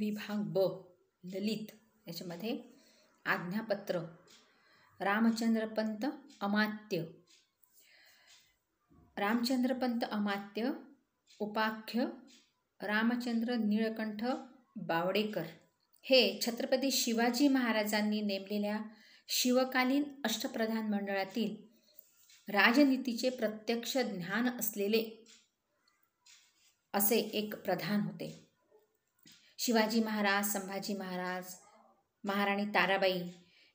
विभाग ब ललित याच्यामध्ये आज्ञापत्र रामचंद्रपंत अमात्य रामचंद्रपंत अमात्य उपाख्य रामचंद्र निळकंठ बावडेकर हे छत्रपती शिवाजी महाराजांनी नेमलेल्या शिवकालीन अष्टप्रधान मंडळातील राजनीतीचे प्रत्यक्ष ज्ञान असलेले असे एक प्रधान होते शिवाजी महाराज संभाजी महाराज महाराणी ताराबाई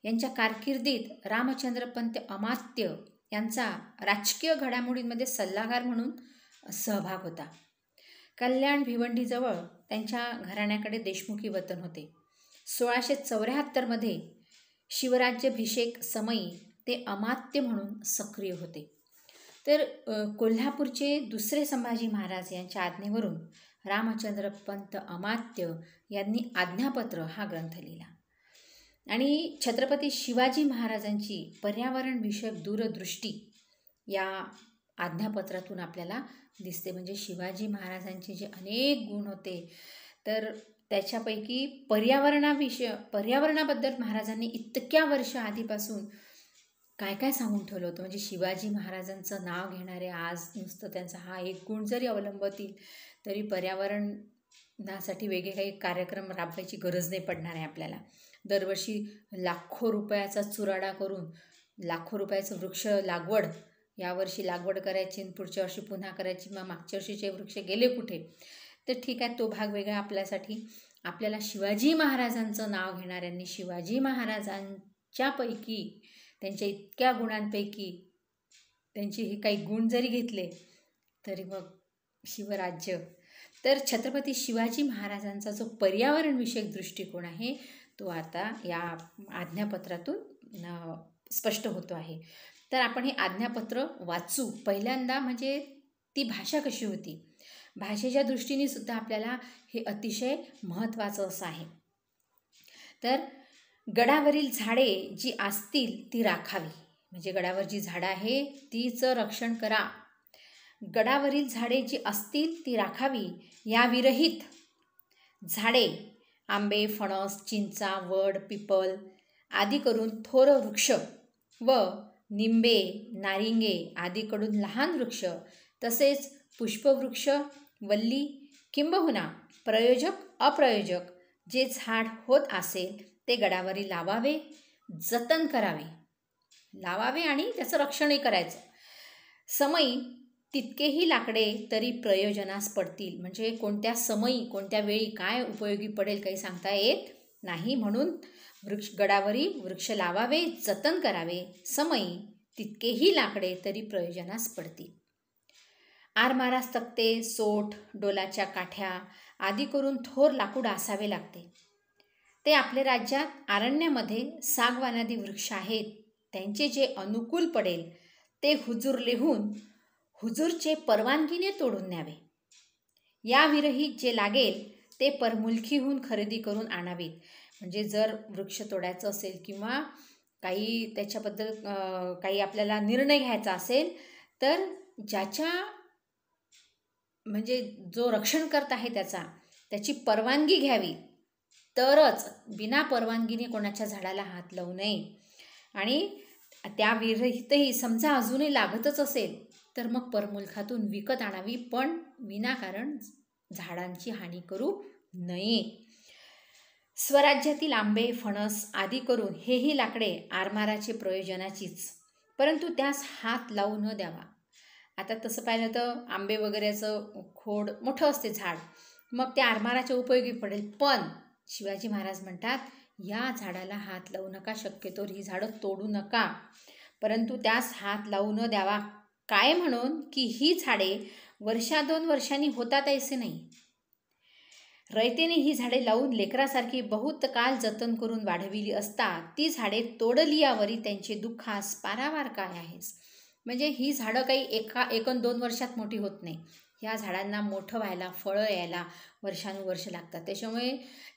यांच्या कारकिर्दीत रामचंद्रपंत अमात्य यांचा राजकीय घडामोडींमध्ये सल्लागार म्हणून सहभाग होता कल्याण भिवंडीजवळ त्यांच्या घराण्याकडे देशमुखी वतन होते सोळाशे चौऱ्याहत्तरमध्ये शिवराज्याभिषेक समयी ते अमात्य म्हणून सक्रिय होते तर कोल्हापूरचे दुसरे संभाजी महाराज यांच्या आज्ञेवरून रामचंद्र पंत अमात्य यांनी आज्ञापत्र हा ग्रंथ लिहिला आणि छत्रपती शिवाजी महाराजांची पर्यावरणविषयक दूरदृष्टी या आज्ञापत्रातून आपल्याला दिसते म्हणजे शिवाजी महाराजांचे जे अनेक गुण होते तर त्याच्यापैकी पर्यावरणाविषय पर्यावरणाबद्दल महाराजांनी इतक्या वर्ष आधीपासून काय काय सांगून ठेवलं होतं म्हणजे शिवाजी महाराजांचं नाव घेणारे आज नुसतं त्यांचा हा एक गुण जरी अवलंबतील तरी पर्यावरण वेगळे काही कार्यक्रम राबवायची गरज नाही पडणार आहे आपल्याला दरवर्षी लाखो रुपयाचा चुराडा करून लाखो रुपयाचं वृक्ष लागवड यावर्षी लागवड करायची पुढच्या वर्षी पुन्हा करायची मग मागच्या वर्षीचे वृक्ष गेले कुठे तर ठीक आहे तो भाग वेगळा आपल्यासाठी आपल्याला शिवाजी महाराजांचं नाव घेणाऱ्यांनी शिवाजी महाराजांच्यापैकी त्यांच्या इतक्या गुणांपैकी त्यांचे हे काही गुण जरी घेतले तरी मग शिवराज्य तर छत्रपती शिवाजी महाराजांचा जो पर्यावरणविषयक दृष्टिकोन आहे तो आता या आज्ञापत्रातून स्पष्ट होतो आहे तर आपण हे आज्ञापत्र वाचू पहिल्यांदा म्हणजे ती भाषा कशी होती भाषेच्या दृष्टीने सुद्धा आपल्याला हे अतिशय महत्त्वाचं असं आहे तर गडावरील झाडे जी असतील ती राखावी म्हणजे गडावर जी झाडं आहे तीचं रक्षण करा गडावरील झाडे जी असतील ती राखावी या विरहित झाडे आंबे फणस चिंचा वड पिपल आदी करून थोर वृक्ष व निंबे नारिंगे आदीकडून लहान वृक्ष तसेच पुष्पवृक्ष वल्ली किंबहुना प्रयोजक अप्रयोजक जे झाड होत असेल ते गडावरी लावावे जतन करावे लावावे आणि त्याचं रक्षणही करायचं समयी तितकेही लाकडे तरी प्रयोजनास पडतील म्हणजे कोणत्या समयी कोणत्या वेळी काय उपयोगी पडेल काही सांगता येत नाही म्हणून वृक्ष गडावरी वृक्ष लावावे जतन करावे समयी तितकेही लाकडे तरी प्रयोजनास पडतील आरमारास तक्ते सोठ डोलाच्या काठ्या आदी करून थोर लाकूड असावे लागते ते आपल्या राज्यात आरण्यामध्ये सागवानादी वृक्ष आहेत त्यांचे जे अनुकूल पडेल ते हुजूर लिहून हुजूरचे परवानगीने तोडून न्यावे या विरहित जे लागेल ते परमुलखीहून खरेदी करून आणावीत म्हणजे जर वृक्ष तोडायचं असेल किंवा काही त्याच्याबद्दल काही आपल्याला निर्णय घ्यायचा असेल तर ज्याच्या म्हणजे जो रक्षण करत आहे त्याचा त्याची परवानगी घ्यावी तरच बिना परवानगीने कोणाच्या झाडाला हात लावू नये आणि त्या विरहितही समजा अजूनही लागतच असेल तर मग परमुलखातून विकत आणावी पण विनाकारण झाडांची हानी करू नये स्वराज्यातील आंबे फणस आदी करून हेही लाकडे आरमाराचे प्रयोजनाचीच परंतु त्यास हात लावू न द्यावा आता तसं पाहिलं तर आंबे वगैरेचं खोड मोठं असते झाड मग ते आरमाराच्या उपयोगी पडेल पण शिवाजी महाराज म्हणतात या झाडाला हात लावू नका शक्यतोवर ही झाडं तोडू नका परंतु त्यास हात लावू न द्यावा काय म्हणून की ही झाडे वर्षा दोन वर्षांनी होतात ऐसे नाही रयतेने ही झाडे लावून लेकरासारखी बहुत काल जतन करून वाढविली असता ती झाडे तोडली यावरी त्यांचे दुःखास पारावार काय आहेस म्हणजे ही झाडं काही एका एकोण दोन वर्षात मोठी होत नाही ह्या झाडांना मोठं व्हायला फळं यायला वर्षानुवर्ष लागतात त्याच्यामुळे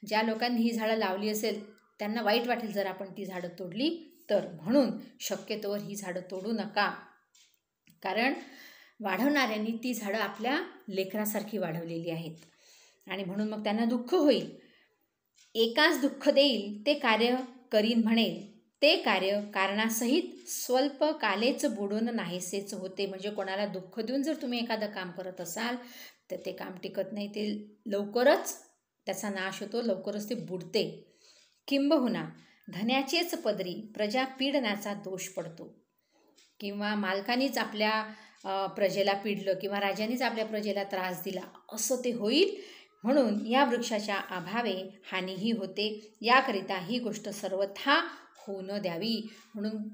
ज्या लोकांनी ही झाडं लावली असेल त्यांना वाईट वाटेल जर आपण ती झाडं तोडली तर म्हणून शक्यतोवर ही झाडं तोडू नका कारण वाढवणाऱ्यांनी ती झाडं आपल्या लेकरासारखी वाढवलेली आहेत आणि म्हणून मग त्यांना दुःख होईल एकाच दुःख देईल ते कार्य करीन म्हणेल ते कार्य कारणासहित स्वल्प कालेच बुडून नाहीसेच होते म्हणजे कोणाला दुःख देऊन जर तुम्ही एखादं काम करत असाल तर ते काम टिकत नाही ते लवकरच त्याचा नाश होतो लवकरच ते बुडते किंबहुना हो धन्याचेच पदरी प्रजा पीडनाचा दोष पडतो किंवा मालकानीच आपल्या प्रजेला पिडलं किंवा राजानेच आपल्या प्रजेला त्रास दिला असं ते होईल म्हणून या वृक्षाच्या अभावे हानीही होते याकरिता ही गोष्ट सर्वथा होऊ न द्यावी म्हणून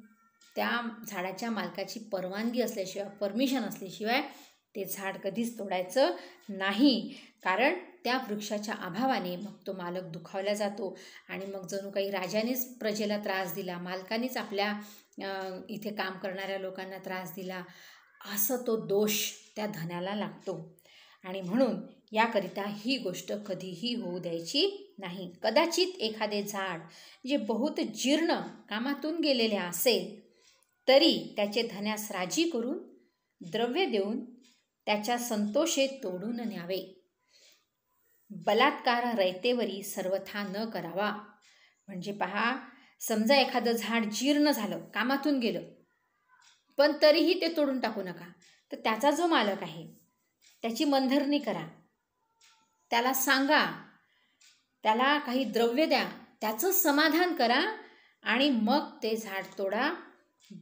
त्या झाडाच्या मालकाची परवानगी असल्याशिवाय परमिशन असल्याशिवाय ते झाड कधीच तोडायचं नाही कारण त्या वृक्षाच्या अभावाने मग तो मालक दुखावला जातो आणि मग जणू काही राजानेच प्रजेला त्रास दिला मालकानेच आपल्या इथे काम करणाऱ्या लोकांना त्रास दिला असं तो दोष त्या धनाला लागतो आणि म्हणून याकरिता ही गोष्ट कधीही होऊ द्यायची नाही कदाचित एखादे झाड जे बहुत जीर्ण कामातून गेलेले असेल तरी त्याचे धन्यास राजी करून द्रव्य देऊन त्याच्या संतोषे तोडून न्यावे बलात्कार रयतेवरी सर्वथा न करावा म्हणजे पहा समजा एखादं झाड जीर्ण झालं कामातून गेलं पण तरीही ते तोडून टाकू नका तर त्याचा जो मालक आहे त्याची मनधरणी करा त्याला सांगा त्याला काही द्रव्य द्या त्याचं समाधान करा आणि मग ते झाड तोडा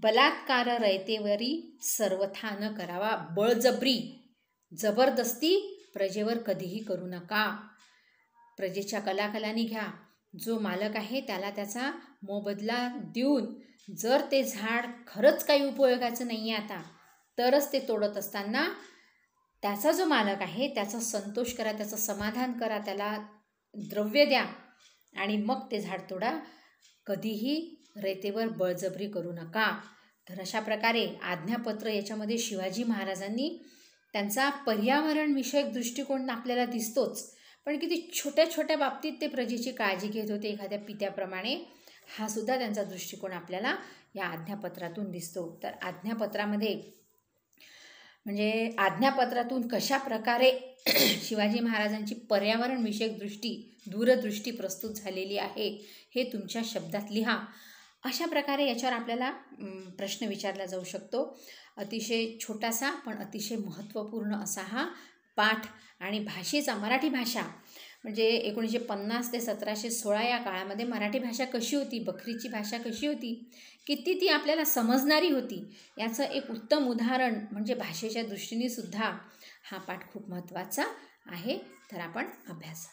बलात्कार रयतेवरी सर्वथा न करावा बळजबरी जबरदस्ती प्रजेवर कधीही करू नका प्रजेच्या कलाकलांनी घ्या जो मालक आहे त्याला त्याचा मोबदला देऊन जर ते झाड खरंच काही उपयोगाचं नाही आहे आता तरच ते तोडत असताना त्याचा जो मालक आहे त्याचा संतोष करा त्याचं समाधान करा त्याला द्रव्य द्या आणि मग ते झाड तोडा कधीही रेतेवर बळजबरी करू नका तर अशा प्रकारे आज्ञापत्र याच्यामध्ये शिवाजी महाराजांनी त्यांचा पर्यावरणविषयक दृष्टिकोन आपल्याला दिसतोच पण किती छोट्या छोट्या बाबतीत ते प्रजेची काळजी घेत होते एखाद्या पित्याप्रमाणे हा सुद्धा त्यांचा दृष्टिकोन आपल्याला या आज्ञापत्रातून दिसतो तर आज्ञापत्रामध्ये म्हणजे आज्ञापत्रातून कशा प्रकारे शिवाजी महाराजांची पर्यावरणविषयक दृष्टी दूरदृष्टी प्रस्तुत झालेली आहे हे तुमच्या शब्दात लिहा अशा प्रकारे याच्यावर आपल्याला प्रश्न विचारला जाऊ शकतो अतिशय छोटासा पण अतिशय महत्त्वपूर्ण असा हा पाठ आणि भाषेचा मराठी भाषा म्हणजे एकोणीसशे पन्नास ते सतराशे सोळा या काळामध्ये मराठी भाषा कशी होती बकरीची भाषा कशी होती किती ती आपल्याला समजणारी होती याचं एक उत्तम उदाहरण म्हणजे भाषेच्या दृष्टीने सुद्धा हा पाठ खूप महत्त्वाचा आहे तर आपण अभ्यास